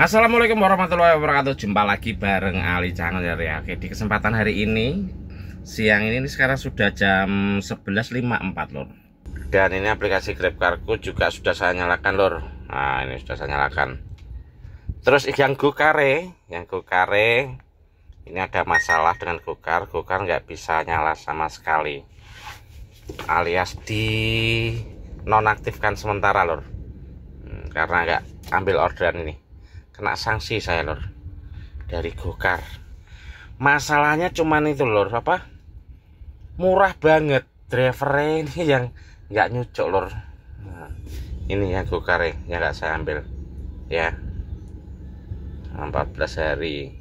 Assalamualaikum warahmatullahi wabarakatuh Jumpa lagi bareng Ali Channel ya Oke di kesempatan hari ini Siang ini, ini sekarang sudah jam 11.54 lor Dan ini aplikasi Grab Cargo juga sudah saya nyalakan lor Nah ini sudah saya nyalakan Terus yang gokare Yang gokare Ini ada masalah dengan gokar Gokar nggak bisa nyala sama sekali Alias di nonaktifkan sementara lor hmm, karena nggak ambil orderan ini kena sanksi saya lor dari Gokar masalahnya cuman itu lor apa murah banget driver ini yang nggak nyucuk lor nah, ini yang Gokar ya, yang nggak saya ambil ya 14 hari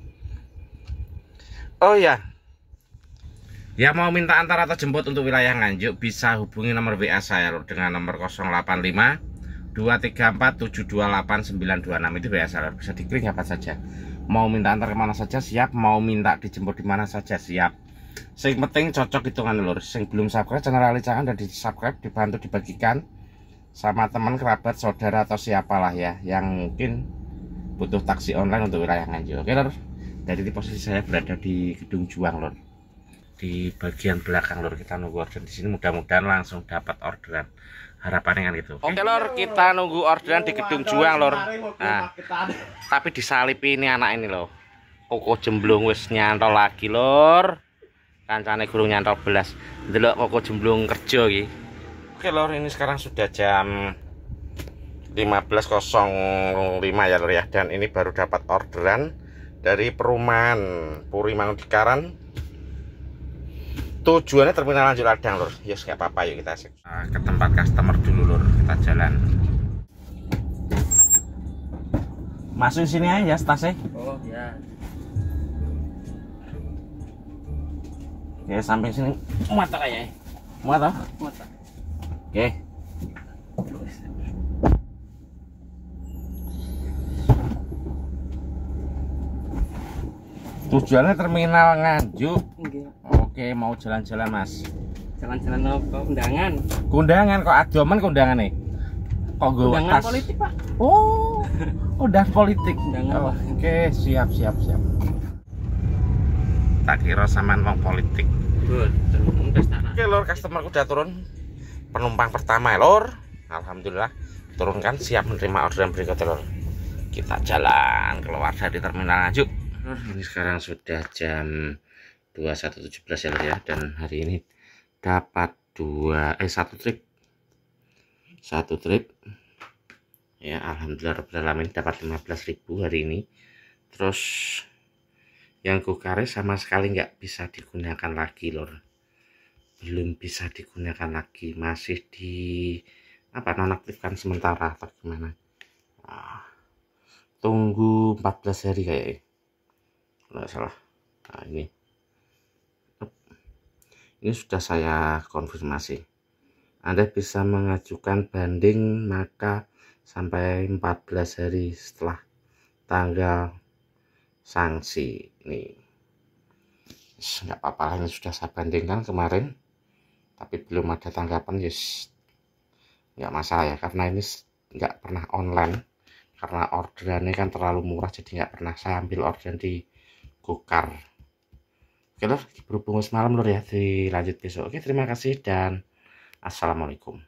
oh ya Ya mau minta antar atau jemput untuk wilayah Nganjuk bisa hubungi nomor WA saya dengan nomor 085 234728926 itu biasa bisa diklik apa saja mau minta antar kemana saja siap mau minta dijemput di mana saja siap sing penting cocok hitungan lur sing belum subscribe channel Ali Cahan dan di subscribe dibantu dibagikan sama teman kerabat saudara atau siapalah ya yang mungkin butuh taksi online untuk wilayah Nganjuk oke lor jadi di posisi saya berada di gedung juang lor di bagian belakang lur kita nunggu orderan di sini mudah-mudahan langsung dapat orderan harapannya kan gitu oke lor kita nunggu orderan di gedung juang lor nah tapi disalip ini anak ini loh Kok jemblung wis nyantol lagi lor kancane gurung nyantol belas delok kok jemblung kerja ki. oke lor ini sekarang sudah jam 15.05 ya lor ya dan ini baru dapat orderan dari perumahan Puri Mangunikaran tujuannya terminal lanjut ladang lur ya yes, apa-apa yuk kita sih eh, ke tempat customer dulu lur kita jalan masuk sini aja stasi, ya, ya. oh ya ya sampai sini mata kayaknya mata ah? mata oke tujuannya terminal nganjuk enggak Oke, mau jalan-jalan, Mas. Jalan-jalan mau -jalan kondangan. Kondangan kok adoman kondangane? Kok gue. Kondangan politik, Pak. Oh, udah politik. Kondangan. Oh, Oke, siap, siap, siap. Tak kira saman wong politik. Oke, Lor, customerku udah turun. Penumpang pertama, ya, Lor. Alhamdulillah turunkan siap menerima orderan berikutnya, Lor. Kita jalan keluar dari terminal lanjut. Ini sekarang sudah jam 2117 ya ya dan hari ini dapat dua eh satu trip satu trip ya alhamdulillah alamin dapat 15.000 hari ini terus yang kukare sama sekali nggak bisa digunakan lagi lor belum bisa digunakan lagi masih di apa nonaktifkan sementara atau gimana nah, tunggu 14 hari kayaknya nggak salah nah ini ini sudah saya konfirmasi Anda bisa mengajukan banding maka sampai 14 hari setelah tanggal sanksi ini nggak apa-apa lah ini sudah saya bandingkan kemarin tapi belum ada tanggapan yes nggak masalah ya karena ini nggak pernah online karena orderannya kan terlalu murah jadi nggak pernah saya ambil orderan di Gokar Oke lor, berhubung semalam lor ya, dilanjut besok. Oke, terima kasih dan Assalamualaikum.